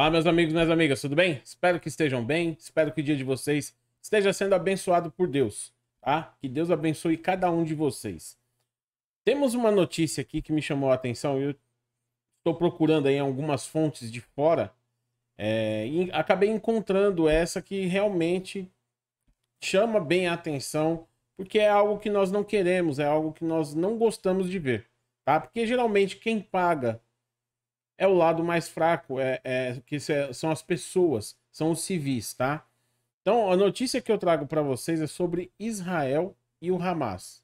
Olá, meus amigos, minhas amigas, tudo bem? Espero que estejam bem, espero que o dia de vocês esteja sendo abençoado por Deus, tá? Que Deus abençoe cada um de vocês. Temos uma notícia aqui que me chamou a atenção e eu estou procurando aí algumas fontes de fora é, e acabei encontrando essa que realmente chama bem a atenção porque é algo que nós não queremos, é algo que nós não gostamos de ver, tá? Porque geralmente quem paga é o lado mais fraco, é, é que é, são as pessoas, são os civis, tá? Então, a notícia que eu trago para vocês é sobre Israel e o Hamas.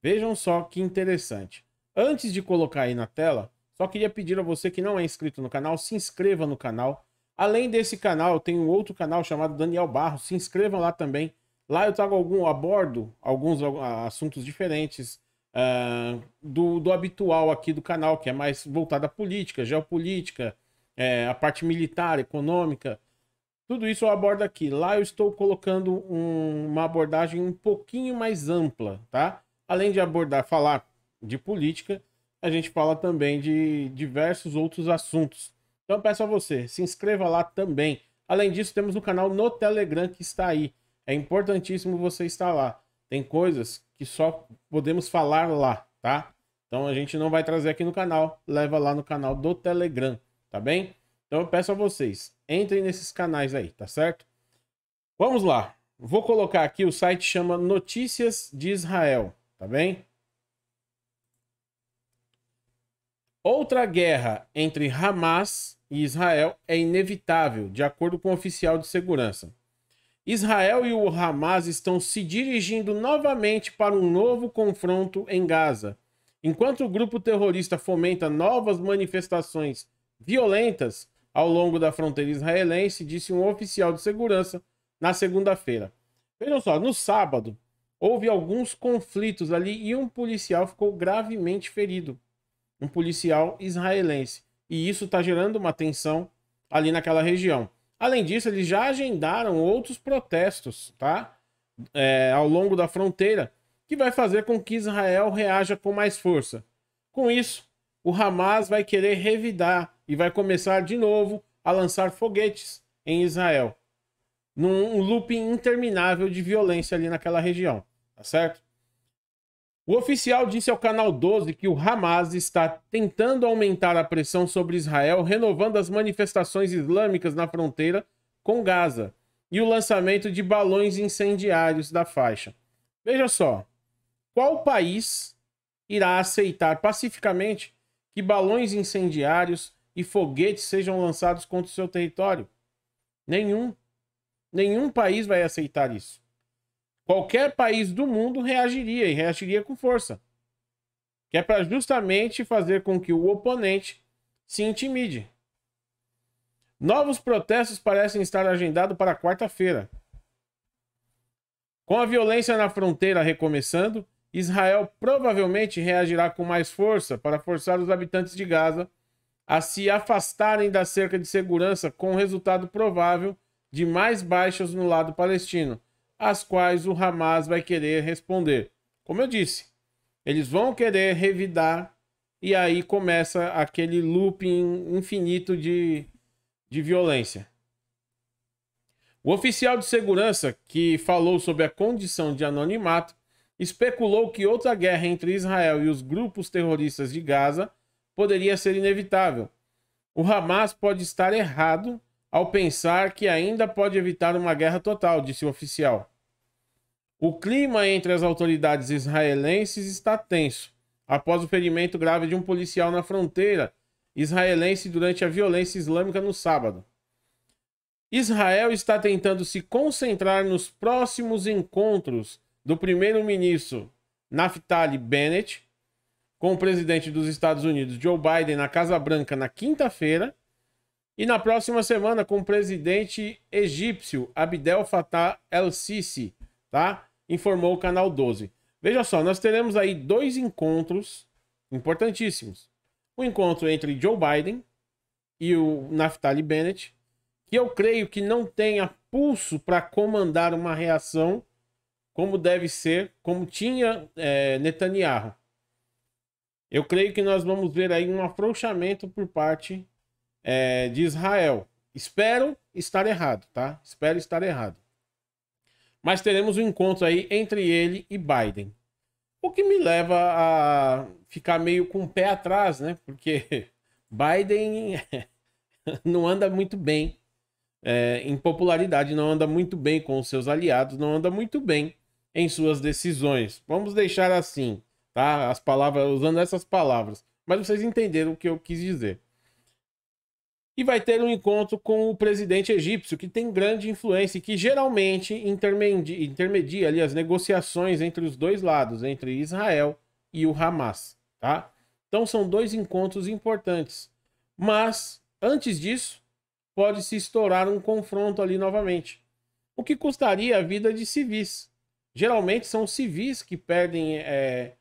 Vejam só que interessante. Antes de colocar aí na tela, só queria pedir a você que não é inscrito no canal, se inscreva no canal. Além desse canal, tem um outro canal chamado Daniel Barros, se inscrevam lá também. Lá eu trago algum abordo alguns assuntos diferentes, uh, do, do habitual aqui do canal, que é mais voltado à política, geopolítica, é, a parte militar, econômica. Tudo isso eu abordo aqui. Lá eu estou colocando um, uma abordagem um pouquinho mais ampla, tá? Além de abordar, falar de política, a gente fala também de diversos outros assuntos. Então peço a você, se inscreva lá também. Além disso, temos o um canal no Telegram que está aí. É importantíssimo você estar lá. Tem coisas que só podemos falar lá, tá? Então a gente não vai trazer aqui no canal, leva lá no canal do Telegram, tá bem? Então eu peço a vocês, entrem nesses canais aí, tá certo? Vamos lá. Vou colocar aqui, o site chama Notícias de Israel, tá bem? Outra guerra entre Hamas e Israel é inevitável, de acordo com o um oficial de segurança. Israel e o Hamas estão se dirigindo novamente para um novo confronto em Gaza. Enquanto o grupo terrorista fomenta novas manifestações violentas ao longo da fronteira israelense, disse um oficial de segurança na segunda-feira. Vejam só, no sábado houve alguns conflitos ali e um policial ficou gravemente ferido. Um policial israelense. E isso está gerando uma tensão ali naquela região. Além disso, eles já agendaram outros protestos, tá? É, ao longo da fronteira, que vai fazer com que Israel reaja com mais força. Com isso, o Hamas vai querer revidar e vai começar de novo a lançar foguetes em Israel, num looping interminável de violência ali naquela região, tá certo? O oficial disse ao Canal 12 que o Hamas está tentando aumentar a pressão sobre Israel, renovando as manifestações islâmicas na fronteira com Gaza e o lançamento de balões incendiários da faixa. Veja só, qual país irá aceitar pacificamente que balões incendiários e foguetes sejam lançados contra o seu território? Nenhum. Nenhum país vai aceitar isso qualquer país do mundo reagiria e reagiria com força. Que é para justamente fazer com que o oponente se intimide. Novos protestos parecem estar agendados para quarta-feira. Com a violência na fronteira recomeçando, Israel provavelmente reagirá com mais força para forçar os habitantes de Gaza a se afastarem da cerca de segurança, com o resultado provável de mais baixas no lado palestino às quais o Hamas vai querer responder. Como eu disse, eles vão querer revidar e aí começa aquele looping infinito de, de violência. O oficial de segurança que falou sobre a condição de anonimato especulou que outra guerra entre Israel e os grupos terroristas de Gaza poderia ser inevitável. O Hamas pode estar errado ao pensar que ainda pode evitar uma guerra total, disse o oficial. O clima entre as autoridades israelenses está tenso, após o ferimento grave de um policial na fronteira israelense durante a violência islâmica no sábado. Israel está tentando se concentrar nos próximos encontros do primeiro-ministro Naftali Bennett com o presidente dos Estados Unidos Joe Biden na Casa Branca na quinta-feira e na próxima semana com o presidente egípcio Abdel Fattah el-Sisi, tá? informou o Canal 12. Veja só, nós teremos aí dois encontros importantíssimos. O um encontro entre Joe Biden e o Naftali Bennett, que eu creio que não tenha pulso para comandar uma reação como deve ser, como tinha é, Netanyahu. Eu creio que nós vamos ver aí um afrouxamento por parte é, de Israel. Espero estar errado, tá? Espero estar errado. Mas teremos um encontro aí entre ele e Biden. O que me leva a ficar meio com o pé atrás, né? Porque Biden não anda muito bem é, em popularidade, não anda muito bem com os seus aliados, não anda muito bem em suas decisões. Vamos deixar assim, tá? As palavras, usando essas palavras. Mas vocês entenderam o que eu quis dizer e vai ter um encontro com o presidente egípcio, que tem grande influência e que geralmente intermedia, intermedia ali as negociações entre os dois lados, entre Israel e o Hamas, tá? Então são dois encontros importantes. Mas antes disso, pode se estourar um confronto ali novamente, o que custaria a vida de civis. Geralmente são civis que perdem, é,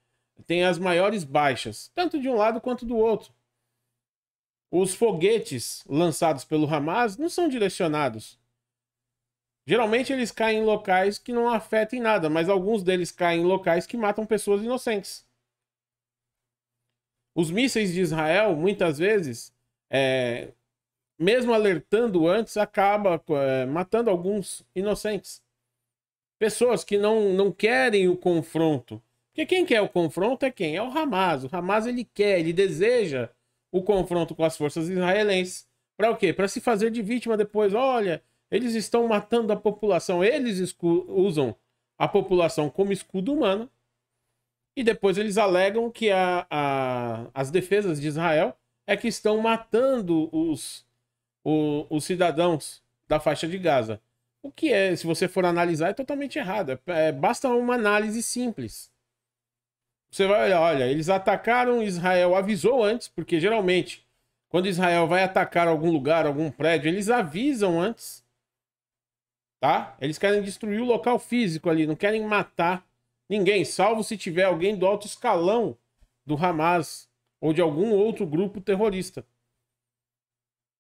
têm as maiores baixas, tanto de um lado quanto do outro. Os foguetes lançados pelo Hamas não são direcionados. Geralmente eles caem em locais que não afetem nada, mas alguns deles caem em locais que matam pessoas inocentes. Os mísseis de Israel, muitas vezes, é, mesmo alertando antes, acaba é, matando alguns inocentes. Pessoas que não, não querem o confronto. Porque quem quer o confronto é quem? É o Hamas. O Hamas ele quer, ele deseja o confronto com as forças israelenses. Para o quê? Para se fazer de vítima depois. Olha, eles estão matando a população. Eles usam a população como escudo humano. E depois eles alegam que a, a, as defesas de Israel é que estão matando os, o, os cidadãos da faixa de Gaza. O que é, se você for analisar, é totalmente errado. É, é basta uma análise simples. Você vai olhar, olha, eles atacaram Israel, avisou antes, porque geralmente, quando Israel vai atacar algum lugar, algum prédio, eles avisam antes. Tá? Eles querem destruir o local físico ali, não querem matar ninguém, salvo se tiver alguém do alto escalão do Hamas ou de algum outro grupo terrorista.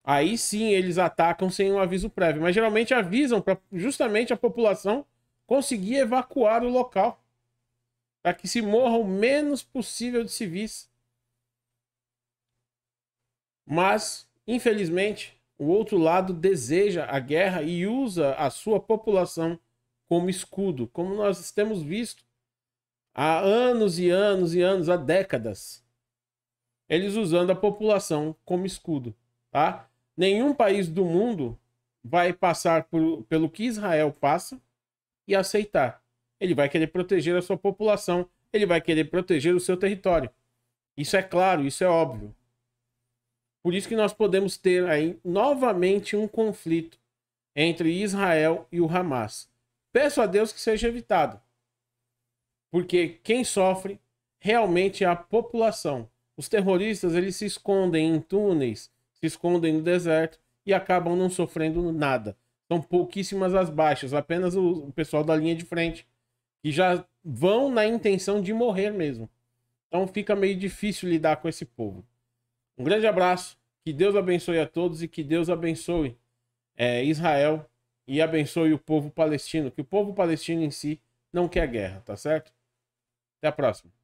Aí sim eles atacam sem um aviso prévio, mas geralmente avisam para justamente a população conseguir evacuar o local para que se morra o menos possível de civis. Mas, infelizmente, o outro lado deseja a guerra e usa a sua população como escudo, como nós temos visto há anos e anos e anos, há décadas. Eles usando a população como escudo, tá? Nenhum país do mundo vai passar por, pelo que Israel passa e aceitar. Ele vai querer proteger a sua população, ele vai querer proteger o seu território. Isso é claro, isso é óbvio. Por isso que nós podemos ter aí novamente um conflito entre Israel e o Hamas. Peço a Deus que seja evitado. Porque quem sofre realmente é a população. Os terroristas, eles se escondem em túneis, se escondem no deserto e acabam não sofrendo nada. São pouquíssimas as baixas, apenas o pessoal da linha de frente que já vão na intenção de morrer mesmo. Então fica meio difícil lidar com esse povo. Um grande abraço, que Deus abençoe a todos e que Deus abençoe é, Israel e abençoe o povo palestino, que o povo palestino em si não quer guerra, tá certo? Até a próxima.